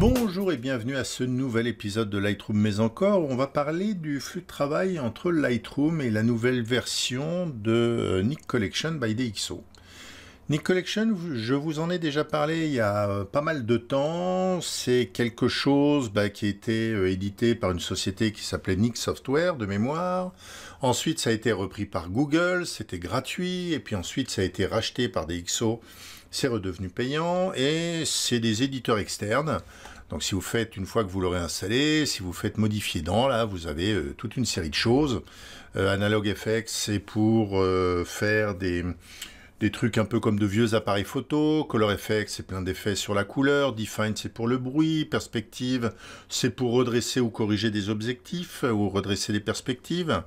Bonjour et bienvenue à ce nouvel épisode de Lightroom mais encore. On va parler du flux de travail entre Lightroom et la nouvelle version de euh, Nick Collection by DxO. Nick Collection, je vous en ai déjà parlé il y a euh, pas mal de temps. C'est quelque chose bah, qui a été euh, édité par une société qui s'appelait Nick Software de mémoire. Ensuite, ça a été repris par Google, c'était gratuit. Et puis ensuite, ça a été racheté par DxO c'est redevenu payant et c'est des éditeurs externes. Donc si vous faites, une fois que vous l'aurez installé, si vous faites modifier dans, là, vous avez euh, toute une série de choses. Euh, Analog c'est pour euh, faire des... Des trucs un peu comme de vieux appareils photo, Color effects, c'est plein d'effets sur la couleur, Define c'est pour le bruit, Perspective c'est pour redresser ou corriger des objectifs ou redresser les perspectives.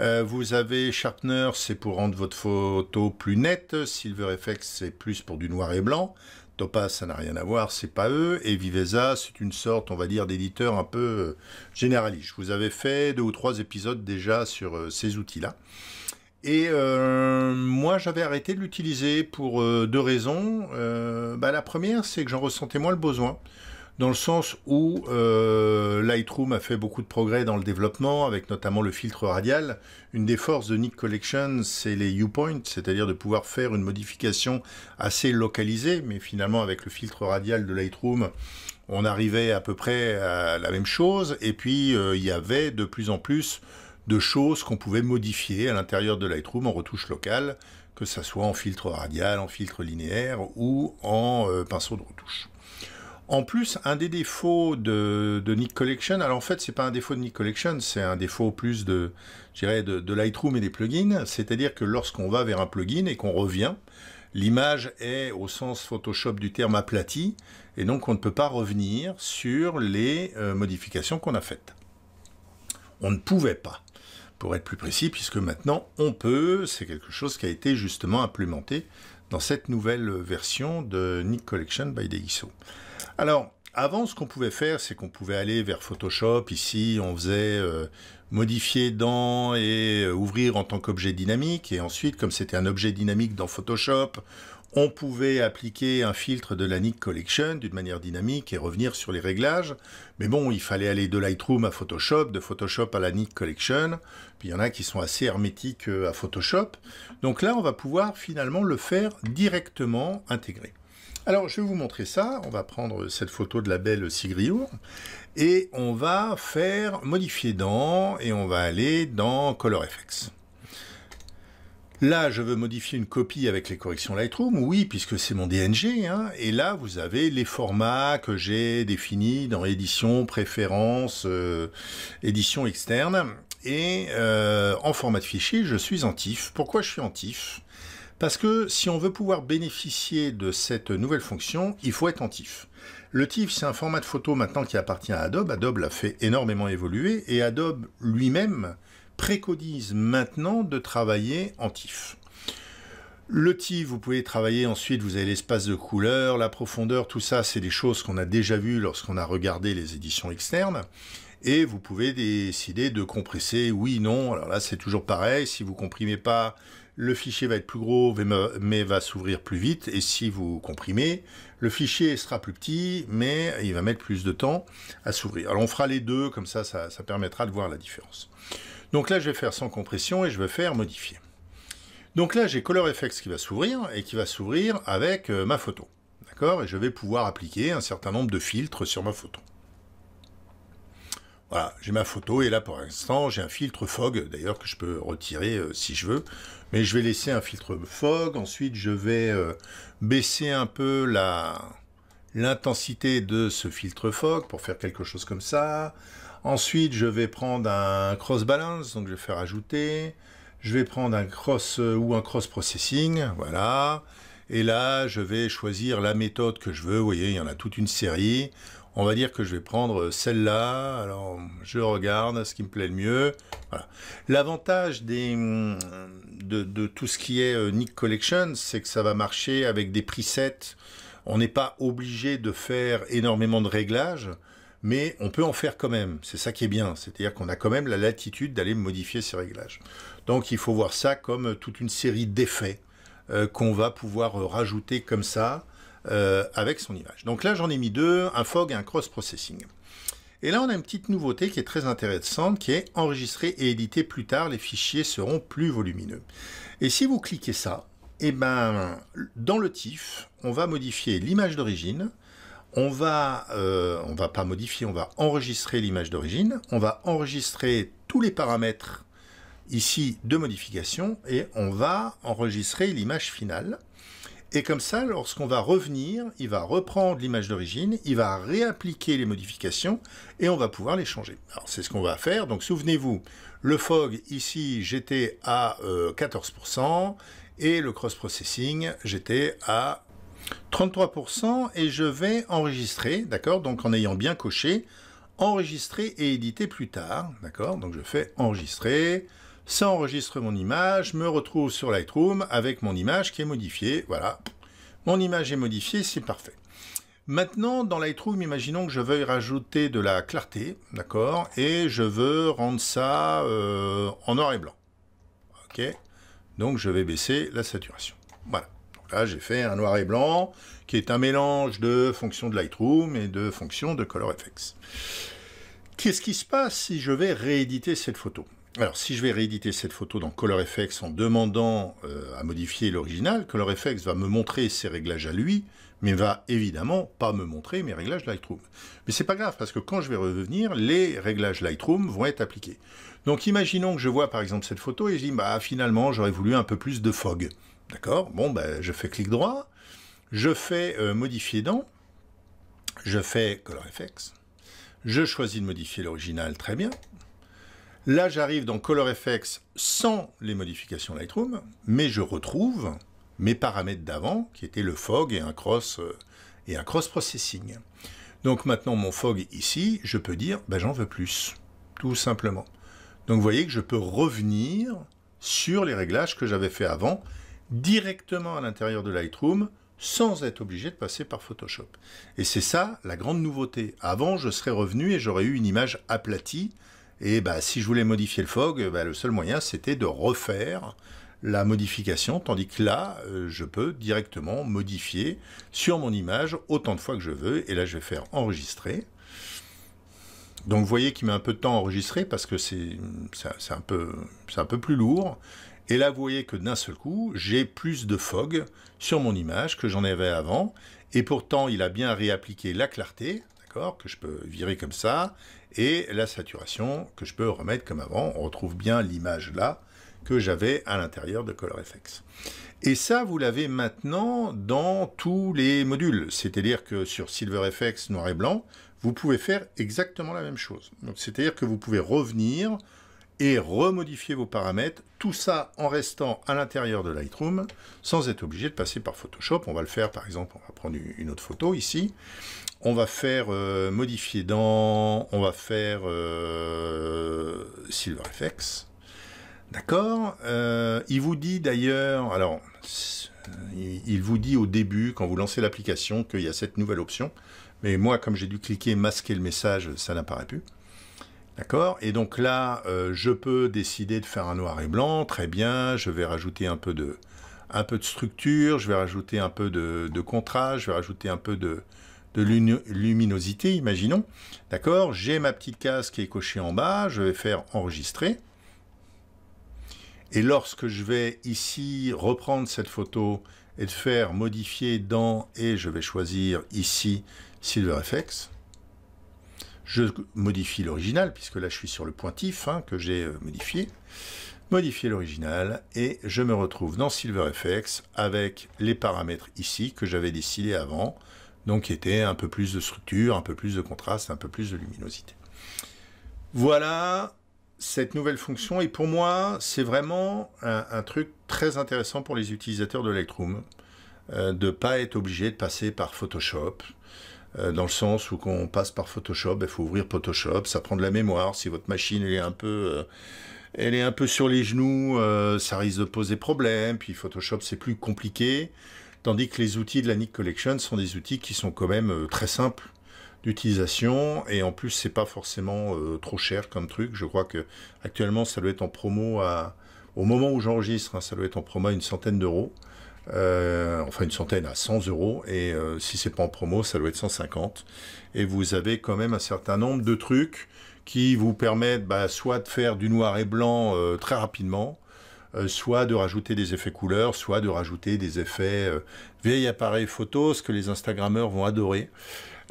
Euh, vous avez Sharpener c'est pour rendre votre photo plus nette, Silver effects c'est plus pour du noir et blanc, Topaz, ça n'a rien à voir, c'est pas eux. Et Viveza, c'est une sorte, on va dire, d'éditeur un peu euh, généraliste. Je vous avais fait deux ou trois épisodes déjà sur euh, ces outils-là. Et euh, moi, j'avais arrêté de l'utiliser pour euh, deux raisons. Euh, bah, la première, c'est que j'en ressentais moins le besoin, dans le sens où Lightroom a fait beaucoup de progrès dans le développement, avec notamment le filtre radial. Une des forces de Nick Collection, c'est les U-points, c'est-à-dire de pouvoir faire une modification assez localisée, mais finalement, avec le filtre radial de Lightroom, on arrivait à peu près à la même chose. Et puis, il y avait de plus en plus de choses qu'on pouvait modifier à l'intérieur de Lightroom en retouche locale, que ce soit en filtre radial, en filtre linéaire ou en euh, pinceau de retouche. En plus, un des défauts de, de Nick Collection, alors en fait, c'est pas un défaut de Nick Collection, c'est un défaut plus de, de, Lightroom et des plugins. C'est-à-dire que lorsqu'on va vers un plugin et qu'on revient, l'image est au sens Photoshop du terme aplatie, et donc on ne peut pas revenir sur les euh, modifications qu'on a faites. On ne pouvait pas pour être plus précis, puisque maintenant on peut, c'est quelque chose qui a été justement implémenté dans cette nouvelle version de Nick Collection by Deiso. Alors, avant, ce qu'on pouvait faire, c'est qu'on pouvait aller vers Photoshop. Ici, on faisait euh, modifier dans et euh, ouvrir en tant qu'objet dynamique. Et ensuite, comme c'était un objet dynamique dans Photoshop, on pouvait appliquer un filtre de la Nick Collection d'une manière dynamique et revenir sur les réglages. Mais bon, il fallait aller de Lightroom à Photoshop, de Photoshop à la Nick Collection. Puis il y en a qui sont assez hermétiques euh, à Photoshop. Donc là, on va pouvoir finalement le faire directement intégré. Alors, je vais vous montrer ça. On va prendre cette photo de la belle Sigriour et on va faire modifier dans et on va aller dans Color Là, je veux modifier une copie avec les corrections Lightroom, oui, puisque c'est mon DNG. Hein, et là, vous avez les formats que j'ai définis dans édition, préférence, euh, édition externe. Et euh, en format de fichier, je suis en TIFF. Pourquoi je suis en TIFF Parce que si on veut pouvoir bénéficier de cette nouvelle fonction, il faut être en TIFF. Le TIFF, c'est un format de photo maintenant qui appartient à Adobe. Adobe l'a fait énormément évoluer et Adobe lui-même précodise maintenant de travailler en TIFF. Le TIFF vous pouvez travailler ensuite, vous avez l'espace de couleur, la profondeur, tout ça, c'est des choses qu'on a déjà vues lorsqu'on a regardé les éditions externes. Et vous pouvez décider de compresser, oui, non. Alors là, c'est toujours pareil. Si vous comprimez pas, le fichier va être plus gros, mais va s'ouvrir plus vite. Et si vous comprimez, le fichier sera plus petit, mais il va mettre plus de temps à s'ouvrir. Alors on fera les deux, comme ça, ça permettra de voir la différence. Donc là, je vais faire sans compression et je vais faire modifier. Donc là, j'ai Color Effects qui va s'ouvrir et qui va s'ouvrir avec euh, ma photo. D'accord Et je vais pouvoir appliquer un certain nombre de filtres sur ma photo. Voilà, j'ai ma photo et là pour l'instant j'ai un filtre fog d'ailleurs que je peux retirer euh, si je veux. Mais je vais laisser un filtre fog, ensuite je vais euh, baisser un peu la, l'intensité de ce filtre FOC pour faire quelque chose comme ça. Ensuite, je vais prendre un cross balance, donc je vais faire ajouter. Je vais prendre un cross euh, ou un cross processing, voilà. Et là, je vais choisir la méthode que je veux. Vous voyez, il y en a toute une série. On va dire que je vais prendre euh, celle-là. Alors, je regarde ce qui me plaît le mieux. L'avantage hum, de, de tout ce qui est euh, Nick Collection, c'est que ça va marcher avec des presets on n'est pas obligé de faire énormément de réglages, mais on peut en faire quand même. C'est ça qui est bien. C'est-à-dire qu'on a quand même la latitude d'aller modifier ces réglages. Donc il faut voir ça comme toute une série d'effets euh, qu'on va pouvoir rajouter comme ça euh, avec son image. Donc là, j'en ai mis deux, un fog et un cross-processing. Et là, on a une petite nouveauté qui est très intéressante, qui est enregistrer et éditer plus tard, les fichiers seront plus volumineux. Et si vous cliquez ça, et eh ben, dans le TIFF, on va modifier l'image d'origine, on va, euh, on va pas modifier, on va enregistrer l'image d'origine, on va enregistrer tous les paramètres ici de modification et on va enregistrer l'image finale. Et comme ça, lorsqu'on va revenir, il va reprendre l'image d'origine, il va réappliquer les modifications et on va pouvoir les changer. Alors c'est ce qu'on va faire. Donc souvenez-vous, le fog ici, j'étais à 14%, euh, et le cross-processing, j'étais à 33% et je vais enregistrer, d'accord Donc en ayant bien coché, enregistrer et éditer plus tard, d'accord Donc je fais enregistrer, ça enregistre mon image, me retrouve sur Lightroom avec mon image qui est modifiée, voilà. Mon image est modifiée, c'est parfait. Maintenant, dans Lightroom, imaginons que je veuille rajouter de la clarté, d'accord Et je veux rendre ça euh, en noir et blanc, ok donc je vais baisser la saturation. Voilà. là, j'ai fait un noir et blanc, qui est un mélange de fonctions de Lightroom et de fonctions de ColorFX. Qu'est-ce qui se passe si je vais rééditer cette photo alors, si je vais rééditer cette photo dans ColorFX en demandant euh, à modifier l'original, ColorFX va me montrer ses réglages à lui, mais ne va évidemment pas me montrer mes réglages Lightroom. Mais c'est pas grave, parce que quand je vais revenir, les réglages Lightroom vont être appliqués. Donc imaginons que je vois par exemple cette photo et je dis, bah finalement j'aurais voulu un peu plus de fog. D'accord Bon, ben je fais clic droit, je fais euh, modifier dans, je fais Color FX, je choisis de modifier l'original, très bien. Là, j'arrive dans Color FX sans les modifications Lightroom, mais je retrouve mes paramètres d'avant, qui étaient le fog et un cross euh, et un cross processing. Donc maintenant mon fog ici, je peux dire ben, j'en veux plus, tout simplement. Donc vous voyez que je peux revenir sur les réglages que j'avais fait avant directement à l'intérieur de Lightroom sans être obligé de passer par Photoshop. Et c'est ça la grande nouveauté. Avant, je serais revenu et j'aurais eu une image aplatie. Et bah si je voulais modifier le fog, bah, le seul moyen, c'était de refaire la modification, tandis que là, euh, je peux directement modifier sur mon image autant de fois que je veux. Et là, je vais faire enregistrer. Donc vous voyez qu'il met un peu de temps à enregistrer parce que c'est un, peu, un peu plus lourd. Et là, vous voyez que d'un seul coup, j'ai plus de fog sur mon image que j'en avais avant. Et pourtant, il a bien réappliqué la clarté, d'accord, que je peux virer comme ça, et la saturation que je peux remettre comme avant. On retrouve bien l'image là, que j'avais à l'intérieur de ColorFX. Et ça, vous l'avez maintenant dans tous les modules. C'est-à-dire que sur SilverFX noir et blanc, vous pouvez faire exactement la même chose. C'est-à-dire que vous pouvez revenir et remodifier vos paramètres, tout ça en restant à l'intérieur de Lightroom, sans être obligé de passer par Photoshop. On va le faire, par exemple, on va prendre une autre photo ici. On va faire euh, modifier dans, on va faire euh, SilverFX. D'accord euh, Il vous dit d'ailleurs, alors, il vous dit au début, quand vous lancez l'application, qu'il y a cette nouvelle option. Mais moi, comme j'ai dû cliquer masquer le message, ça n'apparaît plus. D'accord Et donc là, euh, je peux décider de faire un noir et blanc, très bien, je vais rajouter un peu de, un peu de structure, je vais rajouter un peu de, contraste, je vais rajouter un peu de, de luminosité, imaginons. D'accord J'ai ma petite case qui est cochée en bas, je vais faire enregistrer. Et lorsque je vais ici reprendre cette photo et de faire modifier dans, et je vais choisir ici SilverFX, je modifie l'original, puisque là je suis sur le pointif hein, que j'ai euh, modifié, modifier l'original, et je me retrouve dans SilverFX avec les paramètres ici que j'avais décidé avant, donc qui étaient un peu plus de structure, un peu plus de contraste, un peu plus de luminosité. Voilà cette nouvelle fonction. Et pour moi, c'est vraiment un, truc très intéressant pour les utilisateurs de Lightroom, euh, de ne pas être obligé de passer par Photoshop, euh, dans le sens où quand on passe par Photoshop, il ben, faut ouvrir Photoshop, ça prend de la mémoire. Si votre machine est un peu... Euh, elle est un peu sur les genoux, ça risque de poser problème, puis Photoshop c'est plus compliqué, tandis que les outils de la NIC Collection sont des outils qui sont quand même très simples d'utilisation et en plus c'est pas forcément euh, trop cher comme truc. Je crois que actuellement ça doit être en promo à au moment où j'enregistre, hein, ça doit être en promo à une centaine d'euros. Euh, enfin une centaine à 100 euros et euh, si c'est pas en promo ça doit être 150 et vous avez quand même un certain nombre de trucs qui vous permettent bah, soit de faire du noir et blanc très rapidement euh, soit de rajouter des effets couleurs, soit de rajouter des effets euh, vieil appareil photo, ce que les Instagrammeurs vont adorer,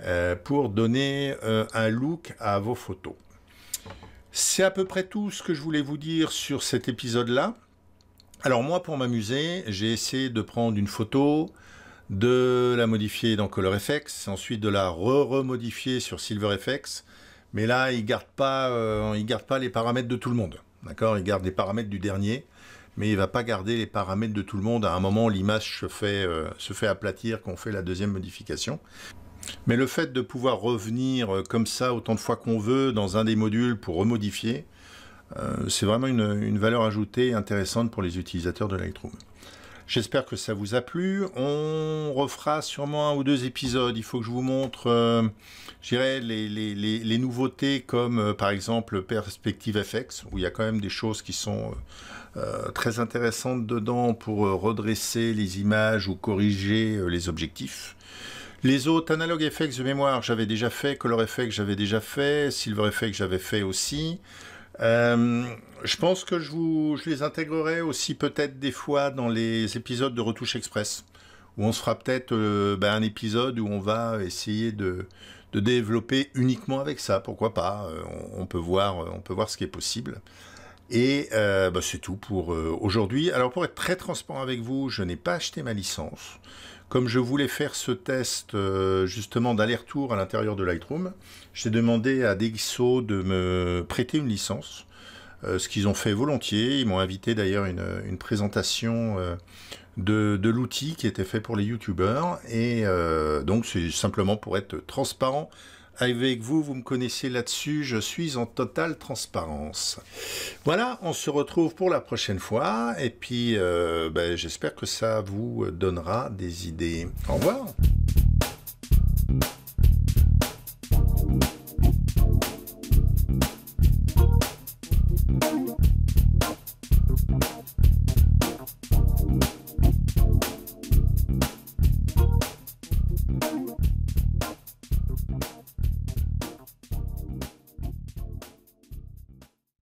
euh, pour donner un look à vos photos. C'est à peu près tout ce que je voulais vous dire sur cet épisode-là. Alors moi, pour m'amuser, j'ai essayé de prendre une photo, de la modifier dans ColorFX, ensuite de la re-remodifier sur SilverFX. Mais là, il ne pas, garde pas les paramètres de tout le monde. D'accord Il garde les paramètres du dernier, mais il ne va pas garder les paramètres de tout le monde. À un moment, l'image se, fait, euh, se fait aplatir quand on fait la deuxième modification. Mais le fait de pouvoir revenir euh, comme ça autant de fois qu'on veut dans un des modules pour remodifier, euh, c'est vraiment une, une valeur ajoutée intéressante pour les utilisateurs de Lightroom. J'espère que ça vous a plu. On refera sûrement un ou deux épisodes. Il faut que je vous montre, euh, je dirais, les, nouveautés comme euh, par exemple Perspective FX, où il y a quand même des choses qui sont euh, très intéressantes dedans pour redresser les images ou corriger les objectifs. Les autres, Analog FX de mémoire, j'avais déjà fait, Color FX, j'avais déjà fait, Silver FX, j'avais fait aussi. Euh, je pense que je, vous, les intégrerai aussi peut-être des fois dans les épisodes de Retouche Express, où on se fera peut-être euh, ben, un épisode où on va essayer de, développer uniquement avec ça, pourquoi pas, euh, on, peut, voir, on peut voir ce qui est possible. Et ben, c'est tout pour aujourd'hui. Alors pour être très transparent avec vous, je n'ai pas acheté ma licence. Comme je voulais faire ce test euh, justement d'aller-retour à l'intérieur de Lightroom, j'ai demandé à DxO de me prêter une licence, euh, ce qu'ils ont fait volontiers. Ils m'ont invité d'ailleurs une, une présentation euh, de, de l'outil qui était fait pour les youtubeurs. Et donc c'est simplement pour être transparent avec vous, vous me connaissez là-dessus, je suis en totale transparence. Voilà, on se retrouve pour la prochaine fois, et puis euh, ben, j'espère que ça vous donnera des idées. Au revoir.